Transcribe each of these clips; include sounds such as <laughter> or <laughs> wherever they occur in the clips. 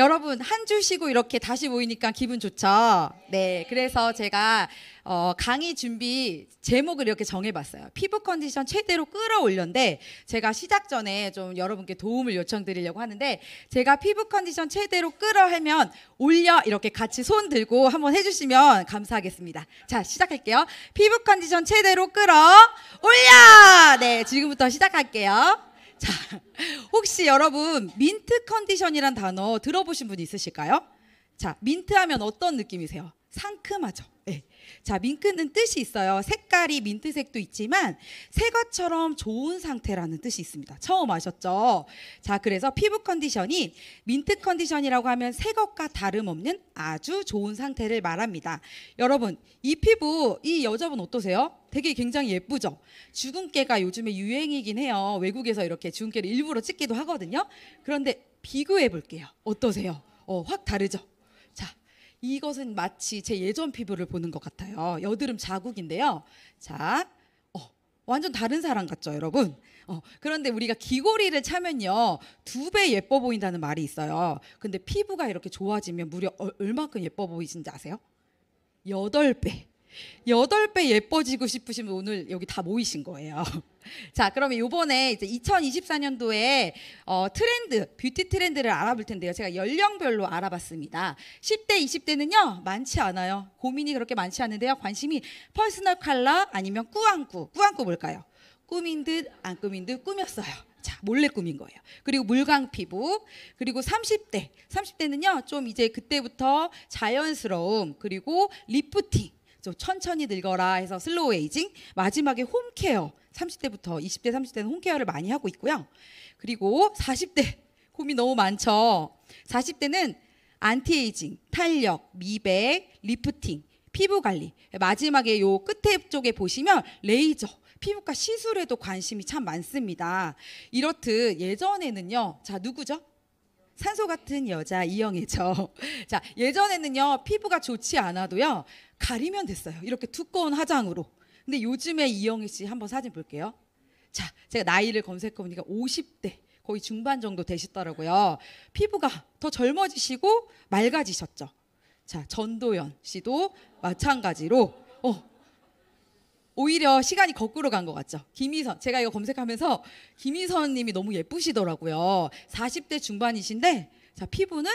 여러분 한 주 쉬고 이렇게 다시 모이니까 기분 좋죠. 네, 그래서 제가 어, 강의 준비 제목을 이렇게 정해봤어요. 피부 컨디션 최대로 끌어올려인데 제가 시작 전에 좀 여러분께 도움을 요청드리려고 하는데 제가 피부 컨디션 최대로 끌어 하면 올려 이렇게 같이 손 들고 한번 해주시면 감사하겠습니다. 자 시작할게요. 피부 컨디션 최대로 끌어 올려. 네 지금부터 시작할게요. 자, 혹시 여러분 민트 컨디션이란 단어 들어보신 분 있으실까요? 자, 민트하면 어떤 느낌이세요? 상큼하죠. 자, 민크는 뜻이 있어요. 색깔이 민트색도 있지만 새 것처럼 좋은 상태라는 뜻이 있습니다. 처음 아셨죠? 자, 그래서 피부 컨디션이 민트 컨디션이라고 하면 새 것과 다름없는 아주 좋은 상태를 말합니다. 여러분, 이 피부, 이 여자분 어떠세요? 되게 굉장히 예쁘죠? 주근깨가 요즘에 유행이긴 해요. 외국에서 이렇게 주근깨를 일부러 찍기도 하거든요. 그런데 비교해 볼게요. 어떠세요? 어, 확 다르죠? 이것은 마치 제 예전 피부를 보는 것 같아요. 여드름 자국인데요. 자, 어, 완전 다른 사람 같죠, 여러분? 어, 그런데 우리가 귀걸이를 차면요. 두 배 예뻐 보인다는 말이 있어요. 근데 피부가 이렇게 좋아지면 무려 얼, 얼만큼 예뻐 보이신지 아세요? 여덟 배 여덟 배 예뻐지고 싶으신분 오늘 여기 다 모이신 거예요. <laughs> 자, 그러면 요번에 이제 2024년도에 어, 트렌드, 뷰티 트렌드를 알아볼 텐데요. 제가 연령별로 알아봤습니다. 10대, 20대는요, 많지 않아요. 고민이 그렇게 많지 않은데요. 관심이 퍼스널 컬러 아니면 꾸안꾸. 꾸안꾸 뭘까요? 꾸민 듯, 안 꾸민 듯 꾸몄어요. 자, 몰래 꾸민 거예요. 그리고 물광 피부, 그리고 30대. 30대는요, 좀 이제 그때부터 자연스러움, 그리고 리프팅. 좀 천천히 늙어라 해서 슬로우 에이징, 마지막에 홈케어, 30대부터 20대, 30대는 홈케어를 많이 하고 있고요. 그리고 40대 고민 너무 많죠. 40대는 안티에이징, 탄력, 미백, 리프팅, 피부 관리. 마지막에 요 끝에 쪽에 보시면 레이저, 피부과 시술에도 관심이 참 많습니다. 이렇듯 예전에는요. 자, 누구죠? 산소 같은 여자 이영애죠. <laughs> 자, 예전에는요, 피부가 좋지 않아도요, 가리면 됐어요. 이렇게 두꺼운 화장으로. 근데 요즘에 이영애 씨 한번 사진 볼게요. 자, 제가 나이를 검색해 보니까 50대 거의 중반 정도 되시더라고요. 피부가 더 젊어지시고 맑아지셨죠. 자, 전도연 씨도 마찬가지로 어, 오히려 시간이 거꾸로 간 것 같죠. 김희선 제가 이거 검색하면서 김희선님이 너무 예쁘시더라고요. 40대 중반이신데 자 피부는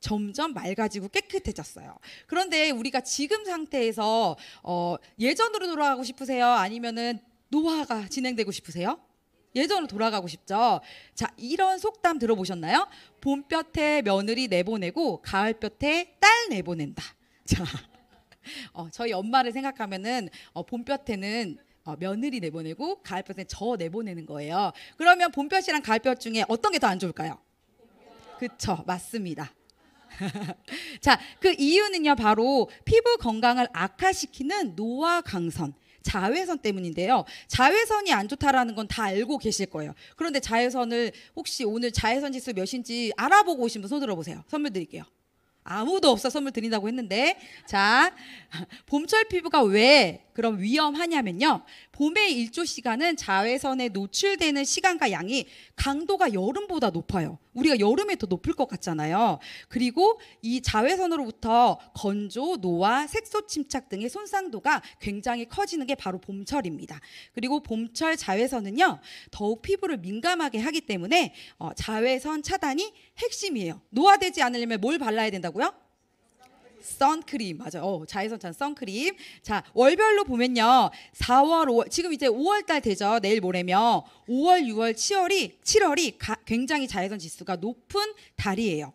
점점 맑아지고 깨끗해졌어요. 그런데 우리가 지금 상태에서 어, 예전으로 돌아가고 싶으세요? 아니면은 노화가 진행되고 싶으세요? 예전으로 돌아가고 싶죠. 자, 이런 속담 들어보셨나요? 봄볕에 며느리 내보내고 가을볕에 딸 내보낸다. 자, <laughs> 어, 저희 엄마를 생각하면은 어, 봄볕에는 어, 며느리 내보내고 가을볕에 저 내보내는 거예요. 그러면 봄볕이랑 가을볕 중에 어떤 게 더 안 좋을까요? 그쵸, 맞습니다. <laughs> 자, 그 이유는요, 바로 피부 건강을 악화시키는 노화 강선. 자외선 때문인데요. 자외선이 안 좋다라는 건 다 알고 계실 거예요. 그런데 자외선을 혹시 오늘 자외선 지수 몇인지 알아보고 오신 분 손들어 보세요. 선물 드릴게요. 아무도 없어 선물 드린다고 했는데 자 <laughs> 봄철 피부가 왜 그럼 위험하냐면요 봄의 일조 시간은 자외선에 노출되는 시간과 양이 강도가 여름보다 높아요 우리가 여름에 더 높을 것 같잖아요. 그리고 이 자외선으로부터 건조, 노화, 색소 침착 등의 손상도가 굉장히 커지는 게 바로 봄철입니다. 그리고 봄철 자외선은요, 더욱 피부를 민감하게 하기 때문에 어, 자외선 차단이 핵심이에요. 노화되지 않으려면 뭘 발라야 된다고요? 선크림 맞아. 어, 자외선찬 선크림. 자, 월별로 보면요. 4월 5월 지금 이제 5월 달 되죠. 내일 모레면 5월, 6월, 7월이 7월이 가, 굉장히 자외선 지수가 높은 달이에요.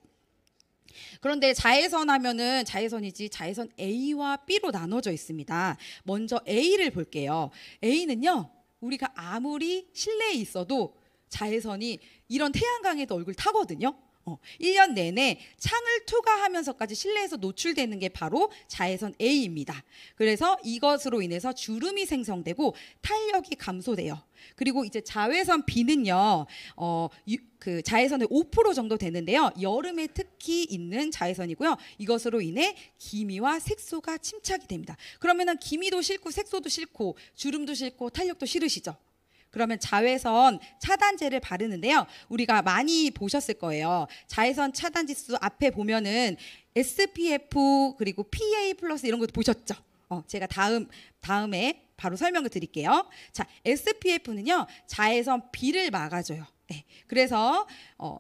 그런데 자외선 하면은 자외선이지 자외선 A와 B로 나눠져 있습니다. 먼저 A를 볼게요. A는요. 우리가 아무리 실내에 있어도 자외선이 이런 태양광에도 얼굴 타거든요. 어, 1년 내내 창을 투과하면서까지 실내에서 노출되는 게 바로 자외선 A입니다. 그래서 이것으로 인해서 주름이 생성되고 탄력이 감소돼요. 그리고 이제 자외선 B는요, 어, 유, 그 자외선의 5% 정도 되는데요. 여름에 특히 있는 자외선이고요. 이것으로 인해 기미와 색소가 침착이 됩니다. 그러면은 기미도 싫고 색소도 싫고 주름도 싫고 탄력도 싫으시죠? 그러면 자외선 차단제를 바르는데요. 우리가 많이 보셨을 거예요. 자외선 차단 지수 앞에 보면은 SPF 그리고 PA 플러스 이런 것도 보셨죠? 어, 제가 다음 다음에 바로 설명을 드릴게요. 자, SPF는요 자외선 B를 막아줘요. 네, 그래서 어,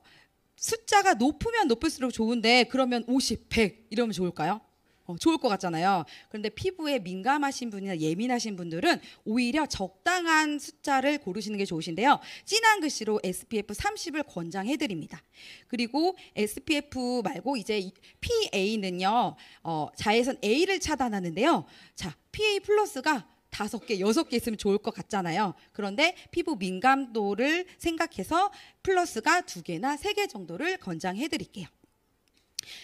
숫자가 높으면 높을수록 좋은데 그러면 50, 100 이러면 좋을까요? 어, 좋을 것 같잖아요. 그런데 피부에 민감하신 분이나 예민하신 분들은 오히려 적당한 숫자를 고르시는 게 좋으신데요. 진한 글씨로 SPF 30을 권장해 드립니다. 그리고 SPF 말고 이제 PA는요. 어, 자외선 A를 차단하는데요. 자, PA 플러스가 다섯 개, 여섯 개 있으면 좋을 것 같잖아요. 그런데 피부 민감도를 생각해서 플러스가 두 개나 세 개 정도를 권장해 드릴게요.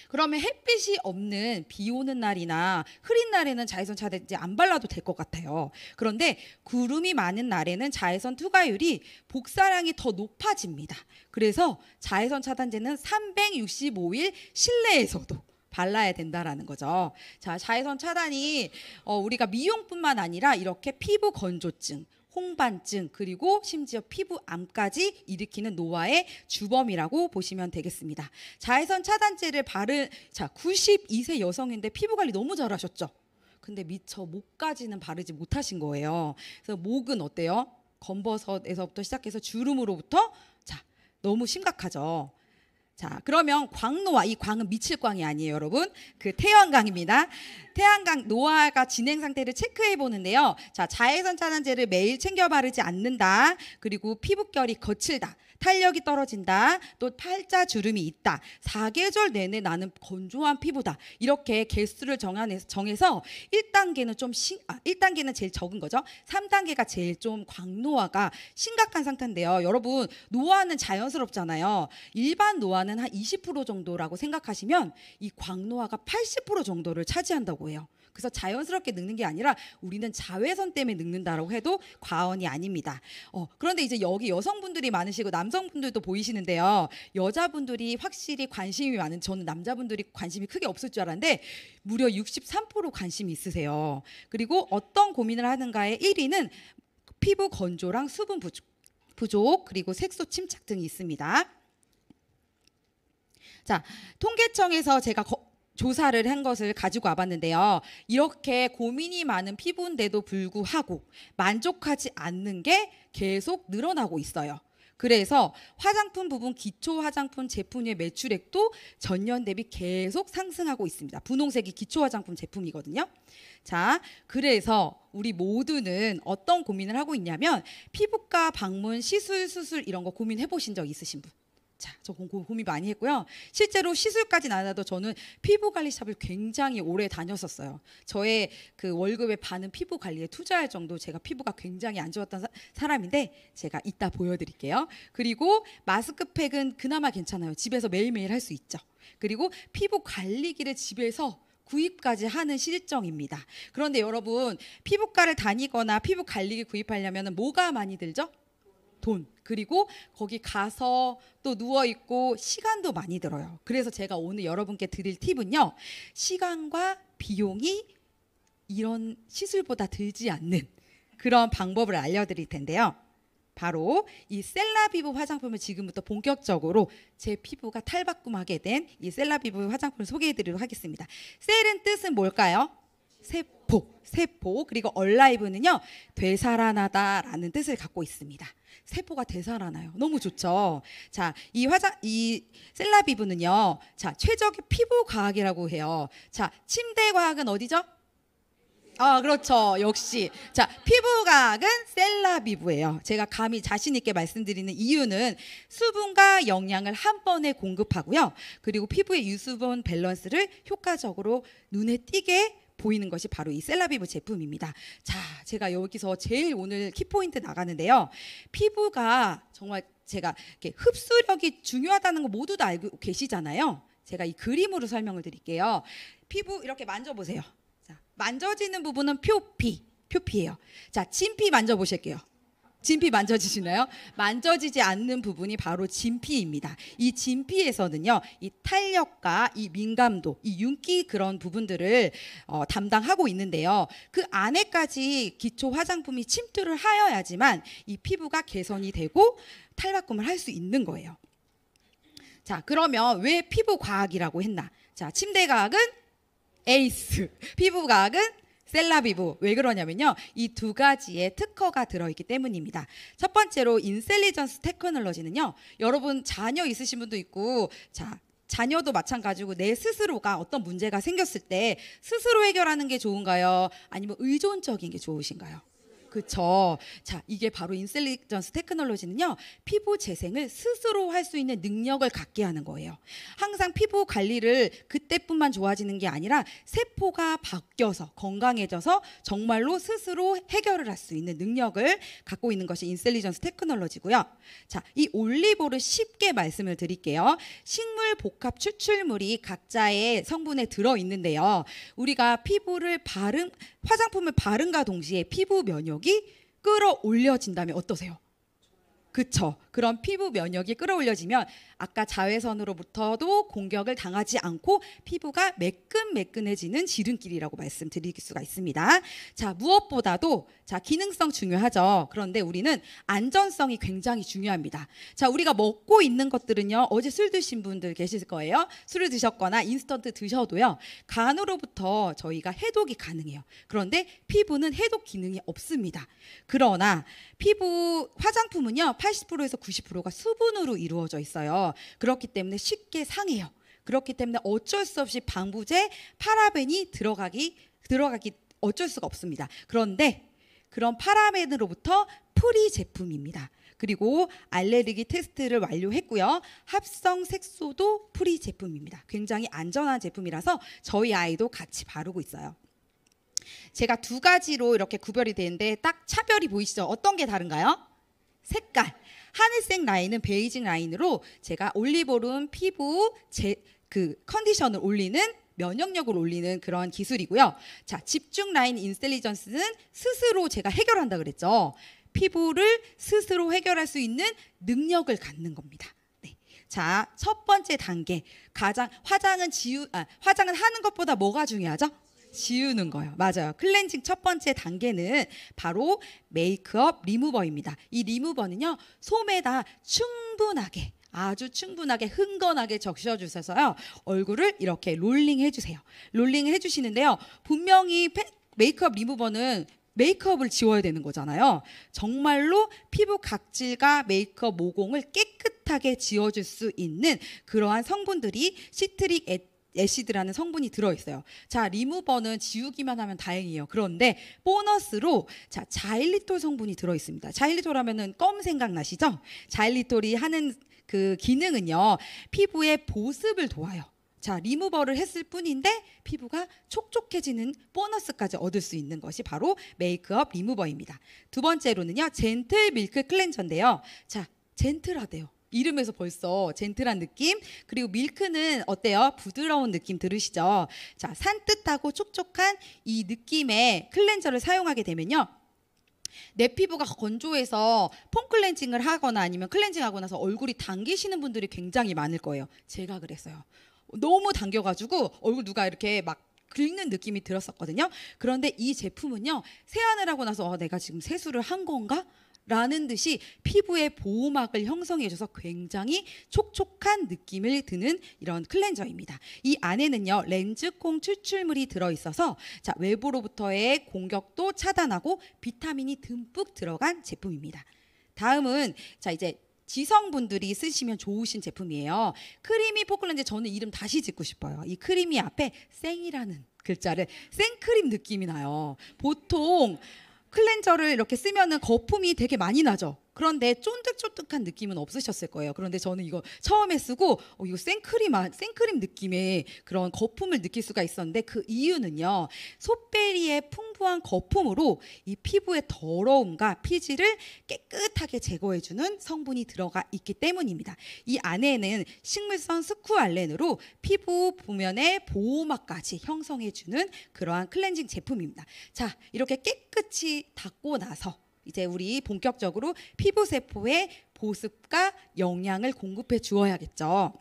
그러면 햇빛이 없는 비 오는 날이나 흐린 날에는 자외선 차단제 안 발라도 될 것 같아요. 그런데 구름이 많은 날에는 자외선 투과율이 복사량이 더 높아집니다. 그래서 자외선 차단제는 365일 실내에서도 발라야 된다라는 거죠. 자, 자외선 차단이 어, 우리가 미용뿐만 아니라 이렇게 피부 건조증, 홍반증 그리고 심지어 피부암까지 일으키는 노화의 주범이라고 보시면 되겠습니다. 자외선 차단제를 바른 자 92세 여성인데 피부 관리 너무 잘하셨죠? 근데 미처 목까지는 바르지 못하신 거예요. 그래서 목은 어때요? 검버섯에서부터 시작해서 주름으로부터 자 너무 심각하죠. 자, 그러면 광노아, 이 광은 미칠 광이 아니에요, 여러분. 그 태양광입니다. 태양광 노아가 진행 상태를 체크해 보는데요. 자, 자외선 차단제를 매일 챙겨 바르지 않는다. 그리고 피부결이 거칠다. 탄력이 떨어진다. 또 팔자 주름이 있다. 4계절 내내 나는 건조한 피부다. 이렇게 개수를 정해서, 정해서 1단계는 좀 신, 아, 1단계는 제일 적은 거죠. 3단계가 제일 좀광노화가 심각한 상태인데요. 여러분, 노화는 자연스럽잖아요. 일반 노화 노화는한20% 정도라고 생각하시면 이 광노화가 80% 정도를 차지한다고 해요. 그래서 자연스럽게 늙는 게 아니라 우리는 자외선 때문에 늙는다라고 해도 과언이 아닙니다. 어, 그런데 이제 여기 여성분들이 많으시고 남성분들도 보이시는데요. 여자분들이 확실히 관심이 많은 저는 남자분들이 관심이 크게 없을 줄 알았는데 무려 63% 관심이 있으세요. 그리고 어떤 고민을 하는가의 1위는 피부 건조랑 수분 부족, 부족 그리고 색소 침착 등이 있습니다. 자, 통계청에서 제가 거, 조사를 한 것을 가지고 와봤는데요. 이렇게 고민이 많은 피부인데도 불구하고 만족하지 않는 게 계속 늘어나고 있어요. 그래서 화장품 부분 기초 화장품 제품의 매출액도 전년 대비 계속 상승하고 있습니다. 분홍색이 기초 화장품 제품이거든요. 자, 그래서 우리 모두는 어떤 고민을 하고 있냐면 피부과 방문, 시술, 수술 이런 거 고민해 보신 적 있으신 분? 자, 저 고민 많이 했고요. 실제로 시술까지나눠도 저는 피부 관리 샵을 굉장히 오래 다녔었어요. 저의 그 월급의 반은 피부 관리에 투자할 정도 제가 피부가 굉장히 안 좋았던 사, 사람인데 제가 이따 보여드릴게요. 그리고 마스크팩은 그나마 괜찮아요. 집에서 매일매일 할 수 있죠. 그리고 피부 관리기를 집에서 구입까지 하는 실정입니다. 그런데 여러분 피부과를 다니거나 피부 관리기 구입하려면 뭐가 많이 들죠? 돈 그리고 거기 가서 또 누워 있고 시간도 많이 들어요. 그래서 제가 오늘 여러분께 드릴 팁은요. 시간과 비용이 이런 시술보다 들지 않는 그런 방법을 알려드릴 텐데요. 바로 이 셀라비브 화장품을 지금부터 본격적으로 제 피부가 탈바꿈하게 된 이 셀라비브 화장품을 소개해드리도록 하겠습니다. 셀은 뜻은 뭘까요? 세포, 세포 그리고 얼라이브는요 되살아나다라는 뜻을 갖고 있습니다. 세포가 되살아나요. 너무 좋죠. 자, 이 화장 이 셀라비브는요. 자, 최적의 피부 과학이라고 해요. 자, 침대 과학은 어디죠? 아, 그렇죠. 역시. 자, 피부과학은 셀라비브예요. 제가 감히 자신 있게 말씀드리는 이유는 수분과 영양을 한 번에 공급하고요. 그리고 피부의 유수분 밸런스를 효과적으로 눈에 띄게 보이는 것이 바로 이 셀라비브 제품입니다. 자, 제가 여기서 제일 오늘 키포인트 나가는데요. 피부가 정말 제가 흡수력이 중요하다는 거 모두 다 알고 계시잖아요. 제가 이 그림으로 설명을 드릴게요. 피부 이렇게 만져보세요. 자, 만져지는 부분은 표피, 표피예요. 자, 진피 만져보실게요. 진피 만져지시나요? 만져지지 않는 부분이 바로 진피입니다. 이 진피에서는요, 이 탄력과 이 민감도, 이 윤기 그런 부분들을 어, 담당하고 있는데요. 그 안에까지 기초 화장품이 침투를 하여야지만 이 피부가 개선이 되고 탈바꿈을 할 수 있는 거예요. 자, 그러면 왜 피부 과학이라고 했나? 자, 침대 과학은 에이스, 피부 과학은 셀라비브왜 그러냐면요. 이 두 가지의 특허가 들어있기 때문입니다. 첫 번째로 인셀리전스 테크놀로지는요. 여러분 자녀 있으신 분도 있고, 자, 자녀도 마찬가지고 내 스스로가 어떤 문제가 생겼을 때 스스로 해결하는 게 좋은가요? 아니면 의존적인 게 좋으신가요? 그쵸. 자, 이게 바로 인셀리전스 테크놀로지는요. 피부 재생을 스스로 할 수 있는 능력을 갖게 하는 거예요. 항상 피부 관리를 그때뿐만 좋아지는 게 아니라 세포가 바뀌어서 건강해져서 정말로 스스로 해결을 할 수 있는 능력을 갖고 있는 것이 인셀리전스 테크놀로지고요. 자, 이 올리브를 쉽게 말씀을 드릴게요. 식물 복합 추출물이 각자의 성분에 들어 있는데요. 우리가 피부를 바른 화장품을 바른가 동시에 피부 면역이 끌어올려진다면 어떠세요? 그쵸. 그런 피부 면역이 끌어올려지면 아까 자외선으로부터도 공격을 당하지 않고 피부가 매끈매끈해지는 지름길이라고 말씀드릴 수가 있습니다. 자, 무엇보다도 자, 기능성 중요하죠. 그런데 우리는 안전성이 굉장히 중요합니다. 자, 우리가 먹고 있는 것들은요. 어제 술 드신 분들 계실 거예요. 술을 드셨거나 인스턴트 드셔도요. 간으로부터 저희가 해독이 가능해요. 그런데 피부는 해독 기능이 없습니다. 그러나 피부 화장품은요. 80%에서 90%가 수분으로 이루어져 있어요. 그렇기 때문에 쉽게 상해요. 그렇기 때문에 어쩔 수 없이 방부제 파라벤이 들어가기 들어가기 어쩔 수가 없습니다. 그런데 그런 파라벤으로부터 프리 제품입니다. 그리고 알레르기 테스트를 완료했고요. 합성 색소도 프리 제품입니다. 굉장히 안전한 제품이라서 저희 아이도 같이 바르고 있어요. 제가 두 가지로 이렇게 구별이 되는데 딱 차별이 보이시죠? 어떤 게 다른가요? 색깔. 하늘색 라인은 베이징 라인으로 제가 올리브오름 피부 제, 그 컨디션을 올리는 면역력을 올리는 그런 기술이고요. 자, 집중 라인 인셀리전스는 스스로 제가 해결한다 그랬죠. 피부를 스스로 해결할 수 있는 능력을 갖는 겁니다. 네. 자, 첫 번째 단계. 가장 화장은 지우 아, 화장은 하는 것보다 뭐가 중요하죠? 지우는 거예요. 맞아요. 클렌징 첫 번째 단계는 바로 메이크업 리무버입니다. 이 리무버는요, 솜에다 충분하게 아주 충분하게 흥건하게 적셔주셔서요. 얼굴을 이렇게 롤링 해주세요. 롤링 해주시는데요. 분명히 메이크업 리무버는 메이크업을 지워야 되는 거잖아요. 정말로 피부 각질과 메이크업 모공을 깨끗하게 지워줄 수 있는 그러한 성분들이 시트릭 에틸 애시드라는 성분이 들어있어요. 자, 리무버는 지우기만 하면 다행이에요. 그런데 보너스로 자, 자일리톨 성분이 들어있습니다. 자일리톨 하면은 껌 생각나시죠? 자일리톨이 하는 그 기능은요, 피부의 보습을 도와요. 자, 리무버를 했을 뿐인데 피부가 촉촉해지는 보너스까지 얻을 수 있는 것이 바로 메이크업 리무버입니다. 두 번째로는요, 젠틀 밀크 클렌저인데요. 자, 젠틀하대요. 이름에서 벌써 젠틀한 느낌. 그리고 밀크는 어때요? 부드러운 느낌 들으시죠? 자, 산뜻하고 촉촉한 이 느낌의 클렌저를 사용하게 되면요. 내 피부가 건조해서 폼 클렌징을 하거나 아니면 클렌징하고 나서 얼굴이 당기시는 분들이 굉장히 많을 거예요. 제가 그랬어요. 너무 당겨가지고 얼굴 누가 이렇게 막 긁는 느낌이 들었었거든요. 그런데 이 제품은요, 세안을 하고 나서 어, 내가 지금 세수를 한 건가? 라는 듯이 피부에 보호막을 형성해줘서 굉장히 촉촉한 느낌을 드는 이런 클렌저입니다. 이 안에는요 렌즈콩 추출물이 들어있어서 자 외부로부터의 공격도 차단하고 비타민이 듬뿍 들어간 제품입니다. 다음은 자 이제 지성분들이 쓰시면 좋으신 제품이에요. 크리미 포클렌즈 저는 이름 다시 짓고 싶어요. 이 크리미 앞에 생이라는 글자를 생크림 느낌이 나요. 보통 클렌저를 이렇게 쓰면은 거품이 되게 많이 나죠. 그런데 쫀득쫀득한 느낌은 없으셨을 거예요. 그런데 저는 이거 처음에 쓰고 어, 이거 생크림 아, 생크림 느낌의 그런 거품을 느낄 수가 있었는데 그 이유는요. 소베리의 풍부한 거품으로 이 피부의 더러움과 피지를 깨끗하게 제거해주는 성분이 들어가 있기 때문입니다. 이 안에는 식물성 스쿠알렌으로 피부 표면의 보호막까지 형성해주는 그러한 클렌징 제품입니다. 자 이렇게 깨끗이 닦고 나서 이제 우리 본격적으로 피부 세포의 보습과 영양을 공급해 주어야겠죠.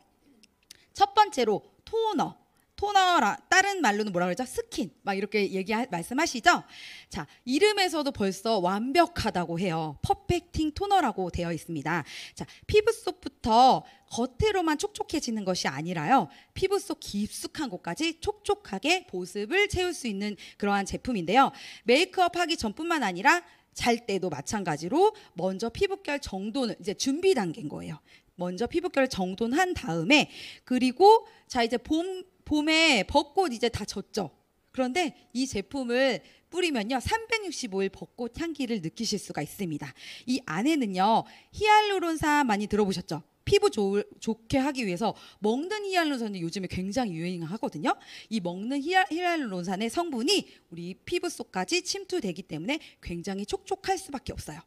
첫 번째로 토너. 토너라 다른 말로는 뭐라 그러죠? 스킨 막 이렇게 얘기 말씀하시죠. 자 이름에서도 벌써 완벽하다고 해요. 퍼펙팅 토너라고 되어 있습니다. 자 피부 속부터 겉으로만 촉촉해지는 것이 아니라요. 피부 속 깊숙한 곳까지 촉촉하게 보습을 채울 수 있는 그러한 제품인데요. 메이크업 하기 전뿐만 아니라 잘 때도 마찬가지로 먼저 피부결 정돈을 이제 준비 단계인 거예요. 먼저 피부결 정돈한 다음에 그리고 자 이제 봄 봄에 벚꽃 이제 다 졌죠. 그런데 이 제품을 뿌리면요. 365일 벚꽃 향기를 느끼실 수가 있습니다. 이 안에는요. 히알루론산 많이 들어보셨죠? 피부 좋을, 좋게 하기 위해서 먹는 히알루론산이 요즘에 굉장히 유행하거든요. 이 먹는 히알루론산의 성분이 우리 피부 속까지 침투되기 때문에 굉장히 촉촉할 수밖에 없어요.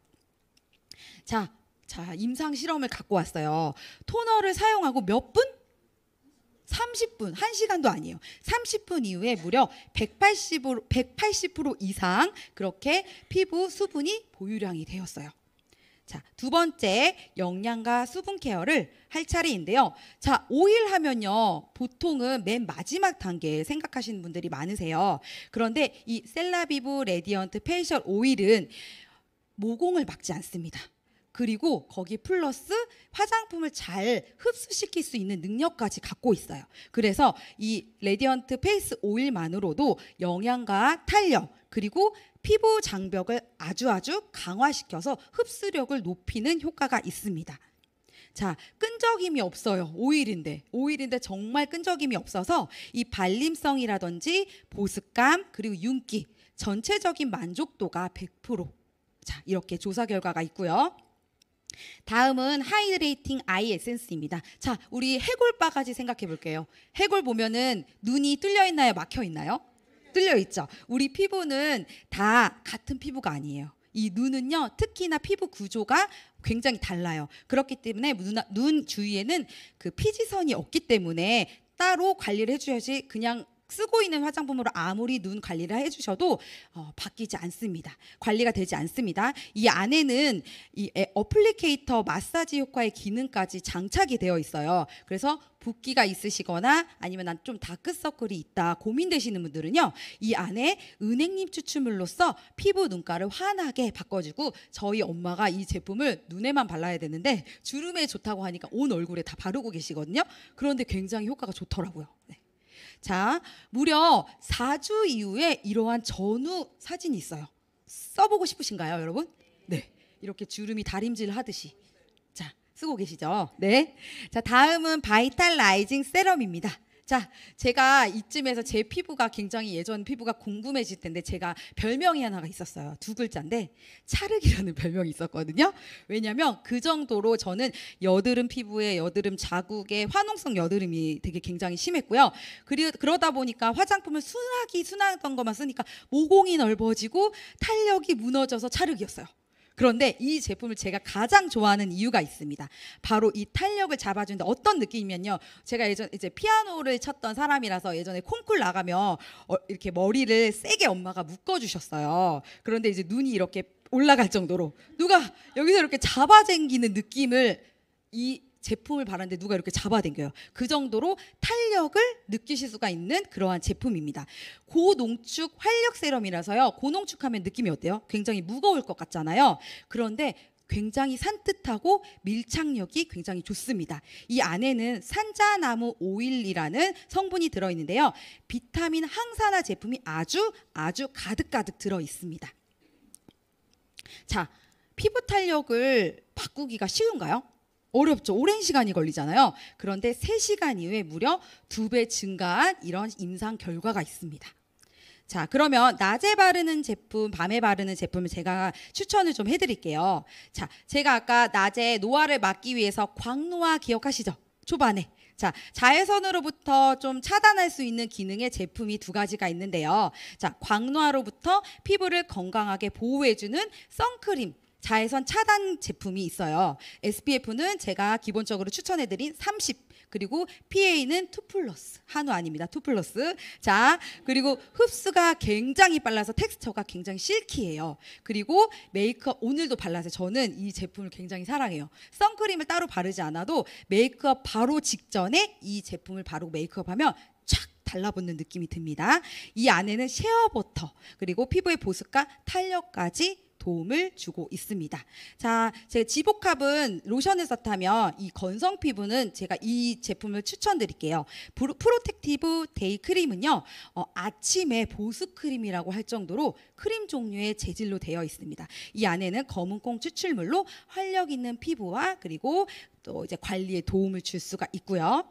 자, 자 임상 실험을 갖고 왔어요. 토너를 사용하고 몇 분? 30분, 1시간도 아니에요. 30분 이후에 무려 180%, 180% 이상 그렇게 피부 수분이 보유량이 되었어요. 자, 두 번째 영양과 수분 케어를 할 차례인데요. 자, 오일 하면요. 보통은 맨 마지막 단계에 생각하시는 분들이 많으세요. 그런데 이 셀라비브 레디언트 페이셜 오일은 모공을 막지 않습니다. 그리고 거기 플러스 화장품을 잘 흡수시킬 수 있는 능력까지 갖고 있어요. 그래서 이 레디언트 페이스 오일만으로도 영양과 탄력 그리고 피부 장벽을 아주 아주 강화시켜서 흡수력을 높이는 효과가 있습니다. 자, 끈적임이 없어요. 오일인데. 오일인데 정말 끈적임이 없어서 이 발림성이라든지 보습감, 그리고 윤기, 전체적인 만족도가 100%. 자, 이렇게 조사 결과가 있고요. 다음은 하이드레이팅 아이 에센스입니다. 자, 우리 해골 바가지 생각해 볼게요. 해골 보면은 눈이 뚫려 있나요? 막혀 있나요? 뚫려 있죠. 우리 피부는 다 같은 피부가 아니에요. 이 눈은요, 특히나 피부 구조가 굉장히 달라요. 그렇기 때문에 눈, 눈 주위에는 그 피지선이 없기 때문에 따로 관리를 해줘야지 그냥 쓰고 있는 화장품으로 아무리 눈 관리를 해주셔도 어, 바뀌지 않습니다. 관리가 되지 않습니다. 이 안에는 이 어플리케이터 마사지 효과의 기능까지 장착이 되어 있어요. 그래서 붓기가 있으시거나 아니면 난 좀 다크서클이 있다 고민되시는 분들은요. 이 안에 은행잎 추출물로써 피부 눈가를 환하게 바꿔주고 저희 엄마가 이 제품을 눈에만 발라야 되는데 주름에 좋다고 하니까 온 얼굴에 다 바르고 계시거든요. 그런데 굉장히 효과가 좋더라고요. 네. 자, 무려 4주 이후에 이러한 전후 사진이 있어요. 써보고 싶으신가요, 여러분? 네. 이렇게 주름이 다림질 하듯이. 쓰고 계시죠? 네. 자, 다음은 바이탈 라이징 세럼입니다. 자, 제가 이쯤에서 제 피부가 굉장히 예전 피부가 궁금해질 텐데 제가 별명이 하나가 있었어요. 두 글자인데 차르기라는 <laughs> 별명이 있었거든요. 왜냐면 그 정도로 저는 여드름 피부에 여드름 자국에 화농성 여드름이 되게 굉장히 심했고요. 그리, 그러다 보니까 화장품을 순하기 순하던 것만 쓰니까 모공이 넓어지고 탄력이 무너져서 차르기였어요. 그런데 이 제품을 제가 가장 좋아하는 이유가 있습니다. 바로 이 탄력을 잡아주는데 어떤 느낌이면요. 제가 예전 이제 피아노를 쳤던 사람이라서 예전에 콩쿨 나가면 어, 이렇게 머리를 세게 엄마가 묶어주셨어요. 그런데 이제 눈이 이렇게 올라갈 정도로 누가 여기서 이렇게 잡아당기는 느낌을 이 제품을 바라는데 누가 이렇게 잡아당겨요. 그 정도로 탄력을 느끼실 수가 있는 그러한 제품입니다. 고농축 활력 세럼이라서요. 고농축하면 느낌이 어때요? 굉장히 무거울 것 같잖아요. 그런데 굉장히 산뜻하고 밀착력이 굉장히 좋습니다. 이 안에는 산자나무 오일이라는 성분이 들어있는데요. 비타민 항산화 제품이 아주 아주 가득가득 들어있습니다. 자, 피부 탄력을 바꾸기가 쉬운가요? 어렵죠. 오랜 시간이 걸리잖아요. 그런데 3시간 이후에 무려 2배 증가한 이런 임상 결과가 있습니다. 자, 그러면 낮에 바르는 제품, 밤에 바르는 제품을 제가 추천을 좀 해드릴게요. 자, 제가 아까 낮에 노화를 막기 위해서 광노화 기억하시죠? 초반에. 자, 자외선으로부터 좀 차단할 수 있는 기능의 제품이 두 가지가 있는데요. 자, 광노화로부터 피부를 건강하게 보호해주는 선크림, 자외선 차단 제품이 있어요. SPF는 제가 기본적으로 추천해드린 30 그리고 PA는 2 플러스 한우 아닙니다. 2 플러스 자 그리고 흡수가 굉장히 빨라서 텍스처가 굉장히 실키해요. 그리고 메이크업 오늘도 발라서 저는 이 제품을 굉장히 사랑해요. 선크림을 따로 바르지 않아도 메이크업 바로 직전에 이 제품을 바르고 메이크업하면 촥 달라붙는 느낌이 듭니다. 이 안에는 쉐어버터 그리고 피부의 보습과 탄력까지 도움을 주고 있습니다. 자, 제 지복합은 로션을 썼다면 이 건성 피부는 제가 이 제품을 추천드릴게요. 프로텍티브 데이 크림은요, 어, 아침에 보습 크림이라고 할 정도로 크림 종류의 재질로 되어 있습니다. 이 안에는 검은콩 추출물로 활력 있는 피부와 그리고 또 이제 관리에 도움을 줄 수가 있고요.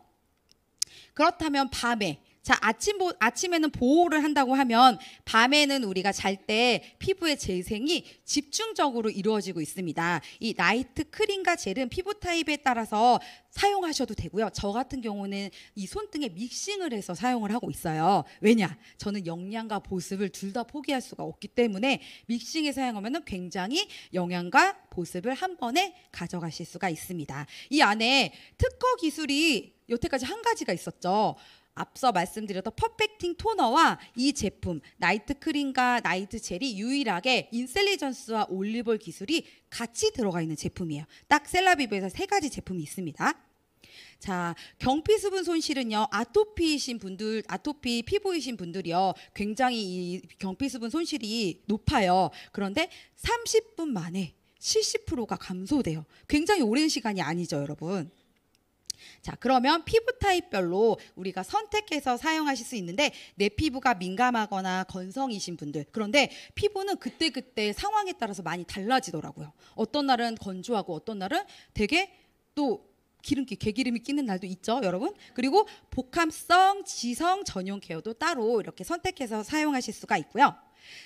그렇다면 밤에 자, 아침 보, 아침에는 보호를 한다고 하면 밤에는 우리가 잘 때 피부의 재생이 집중적으로 이루어지고 있습니다. 이 나이트 크림과 젤은 피부 타입에 따라서 사용하셔도 되고요. 저 같은 경우는 이 손등에 믹싱을 해서 사용을 하고 있어요. 왜냐? 저는 영양과 보습을 둘 다 포기할 수가 없기 때문에 믹싱에 사용하면 굉장히 영양과 보습을 한 번에 가져가실 수가 있습니다. 이 안에 특허 기술이 여태까지 한 가지가 있었죠. 앞서 말씀드렸던 퍼펙팅 토너와 이 제품 나이트 크림과 나이트 젤이 유일하게 인셀리전스와 올리볼 기술이 같이 들어가 있는 제품이에요. 딱 셀라비브에서 세 가지 제품이 있습니다. 자, 경피 수분 손실은요. 아토피이신 분들, 아토피 피부이신 분들이요. 굉장히 이 경피 수분 손실이 높아요. 그런데 30분 만에 70%가 감소돼요. 굉장히 오랜 시간이 아니죠, 여러분. 자, 그러면 피부 타입별로 우리가 선택해서 사용하실 수 있는데 내 피부가 민감하거나 건성이신 분들. 그런데 피부는 그때그때 상황에 따라서 많이 달라지더라고요. 어떤 날은 건조하고 어떤 날은 되게 또 기름기, 개기름이 끼는 날도 있죠, 여러분. 그리고 복합성, 지성 전용 케어도 따로 이렇게 선택해서 사용하실 수가 있고요.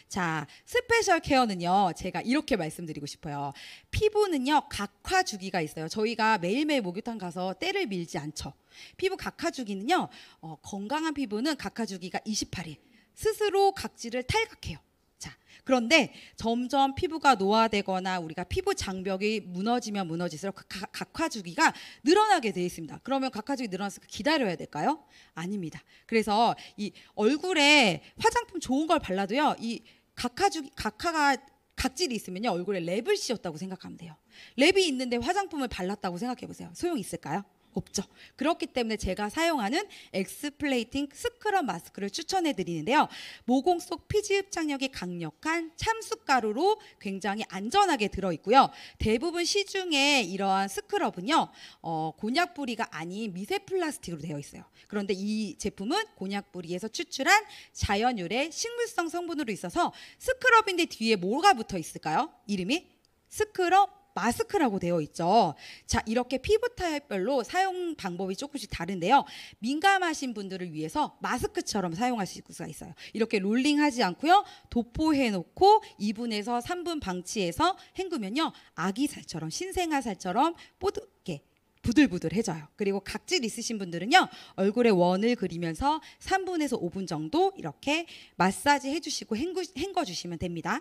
자, 스페셜 케어는요, 제가 이렇게 말씀드리고 싶어요. 피부는요, 각화 주기가 있어요. 저희가 매일매일 목욕탕 가서 때를 밀지 않죠. 피부 각화 주기는요, 어, 건강한 피부는 각화 주기가 28일. 스스로 각질을 탈각해요. 자, 그런데 점점 피부가 노화되거나 우리가 피부 장벽이 무너지면 무너질수록 그 각화 주기가 늘어나게 되어 있습니다. 그러면 각화 주기 늘어났으니까 그 기다려야 될까요? 아닙니다. 그래서 이 얼굴에 화장품 좋은 걸 발라도요. 이 각화 주기 각화가 각질이 있으면요 얼굴에 랩을 씌웠다고 생각하면 돼요. 랩이 있는데 화장품을 발랐다고 생각해 보세요. 소용 있을까요? 없죠. 그렇기 때문에 제가 사용하는 엑스플레이팅 스크럽 마스크를 추천해 드리는데요. 모공 속 피지 흡착력이 강력한 참숯가루로 굉장히 안전하게 들어 있고요. 대부분 시중에 이러한 스크럽은요. 어, 곤약 뿌리가 아닌 미세 플라스틱으로 되어 있어요. 그런데 이 제품은 곤약 뿌리에서 추출한 자연 유래 식물성 성분으로 있어서 스크럽인데 뒤에 뭐가 붙어 있을까요? 이름이 스크럽 마스크라고 되어 있죠. 자, 이렇게 피부 타입별로 사용 방법이 조금씩 다른데요. 민감하신 분들을 위해서 마스크처럼 사용하실 수가 있어요. 이렇게 롤링하지 않고요. 도포해 놓고 2분에서 3분 방치해서 헹구면요. 아기 살처럼 신생아 살처럼 뽀득게 부들부들해져요. 그리고 각질 있으신 분들은요, 얼굴에 원을 그리면서 3분에서 5분 정도 이렇게 마사지 해주시고 헹구, 궈주시면 됩니다.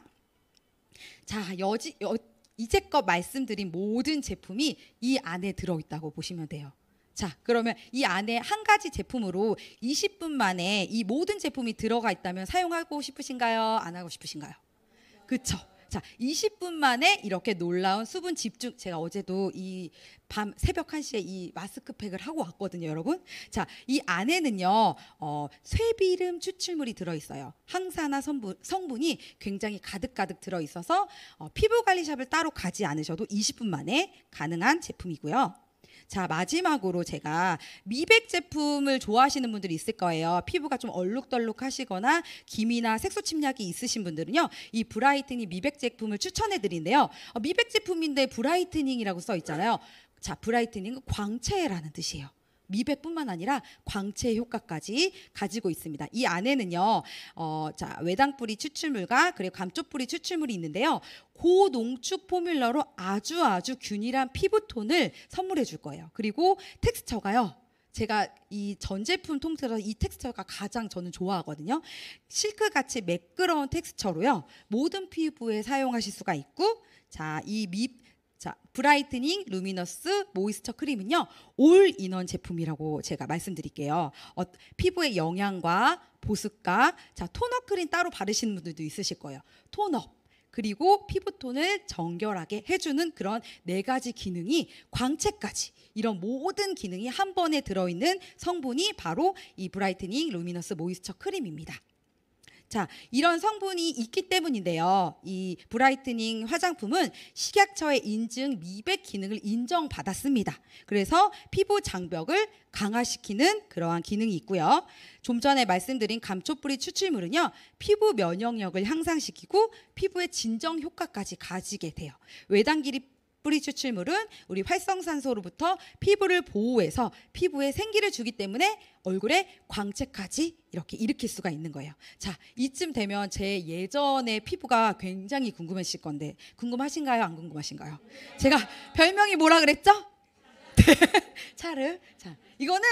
자, 여지, 여, 이제껏 말씀드린 모든 제품이 이 안에 들어있다고 보시면 돼요. 자, 그러면 이 안에 한 가지 제품으로 20분 만에 이 모든 제품이 들어가 있다면 사용하고 싶으신가요? 안 하고 싶으신가요? 그쵸. 자, 20분 만에 이렇게 놀라운 수분 집중. 제가 어제도 이 밤 새벽 1시에 이 마스크팩을 하고 왔거든요, 여러분. 자, 이 안에는요. 어, 쇠비름 추출물이 들어 있어요. 항산화 성분, 성분이 굉장히 가득가득 들어 있어서 어, 피부 관리샵을 따로 가지 않으셔도 20분 만에 가능한 제품이고요. 자, 마지막으로 제가 미백 제품을 좋아하시는 분들이 있을 거예요. 피부가 좀 얼룩덜룩 하시거나 기미나 색소 침략이 있으신 분들은요. 이 브라이트닝 미백 제품을 추천해 드린데요. 어, 미백 제품인데 브라이트닝이라고 써 있잖아요. 자, 브라이트닝은 광채라는 뜻이에요. 미백뿐만 아니라 광채 효과까지 가지고 있습니다. 이 안에는요, 어, 자 외당뿌리 추출물과 그리고 감쪽뿌리 추출물이 있는데요, 고농축 포뮬러로 아주 아주 균일한 피부톤을 선물해 줄 거예요. 그리고 텍스처가요. 제가 이 전 제품 통틀어서 이 텍스처가 가장 저는 좋아하거든요. 실크같이 매끄러운 텍스처로요. 모든 피부에 사용하실 수가 있고 자, 이 미, 자, 브라이트닝 루미너스 모이스처 크림은요. 올 인원 제품이라고 제가 말씀드릴게요. 어, 피부의 영양과 보습과 자, 토너 크림 따로 바르시는 분들도 있으실 거예요. 톤업 그리고 피부톤을 정결하게 해주는 그런 네 가지 기능이 광채까지 이런 모든 기능이 한 번에 들어있는 성분이 바로 이 브라이트닝 루미너스 모이스처 크림입니다. 자, 이런 성분이 있기 때문인데요. 이 브라이트닝 화장품은 식약처의 인증 미백 기능을 인정받았습니다. 그래서 피부 장벽을 강화시키는 그러한 기능이 있고요. 좀 전에 말씀드린 감초뿌리 추출물은요. 피부 면역력을 향상시키고 피부의 진정 효과까지 가지게 돼요. 외단길이 뿌리 추출물은 우리 활성산소로부터 피부를 보호해서 피부에 생기를 주기 때문에 얼굴에 광채까지 이렇게 일으킬 수가 있는 거예요. 자, 이쯤 되면 제 예전의 피부가 굉장히 궁금하실 건데 궁금하신가요? 안 궁금하신가요? 제가 별명이 뭐라 그랬죠? <laughs> 네, 차를. 자, 이거는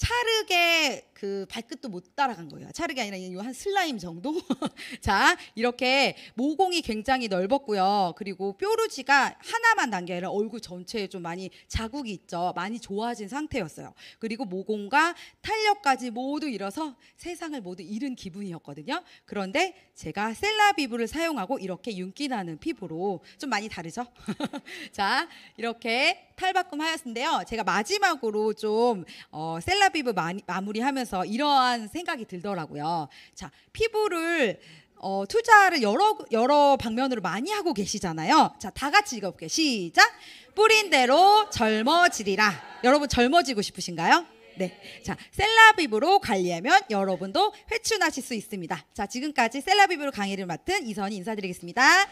차르게 그 발끝도 못 따라간 거예요. 차르게 아니라 이한 슬라임 정도. <laughs> 자, 이렇게 모공이 굉장히 넓었고요. 그리고 뾰루지가 하나만 단계 아니라 얼굴 전체에 좀 많이 자국이 있죠. 많이 좋아진 상태였어요. 그리고 모공과 탄력까지 모두 잃어서 세상을 모두 잃은 기분이었거든요. 그런데 제가 셀라비브를 사용하고 이렇게 윤기 나는 피부로 좀 많이 다르죠. <laughs> 자, 이렇게 탈바꿈 하였는데요. 제가 마지막으로 좀 어, 셀라 피아빕을마무리하면서 이러한 생각이 들더라고요. 자, 피부를 어, 투자를 여러 여러 방면으로 많이 하고 계시잖아요. 자, 다 같이 읽어볼게요. 시작. 뿌린 대로 젊어지리라. 여러분 젊어지고 싶으신가요? 네. 자, 셀라비브로 관리하면 여러분도 회춘하실 수 있습니다. 자, 지금까지 셀라비브로 강의를 맡은 이선희 인사드리겠습니다.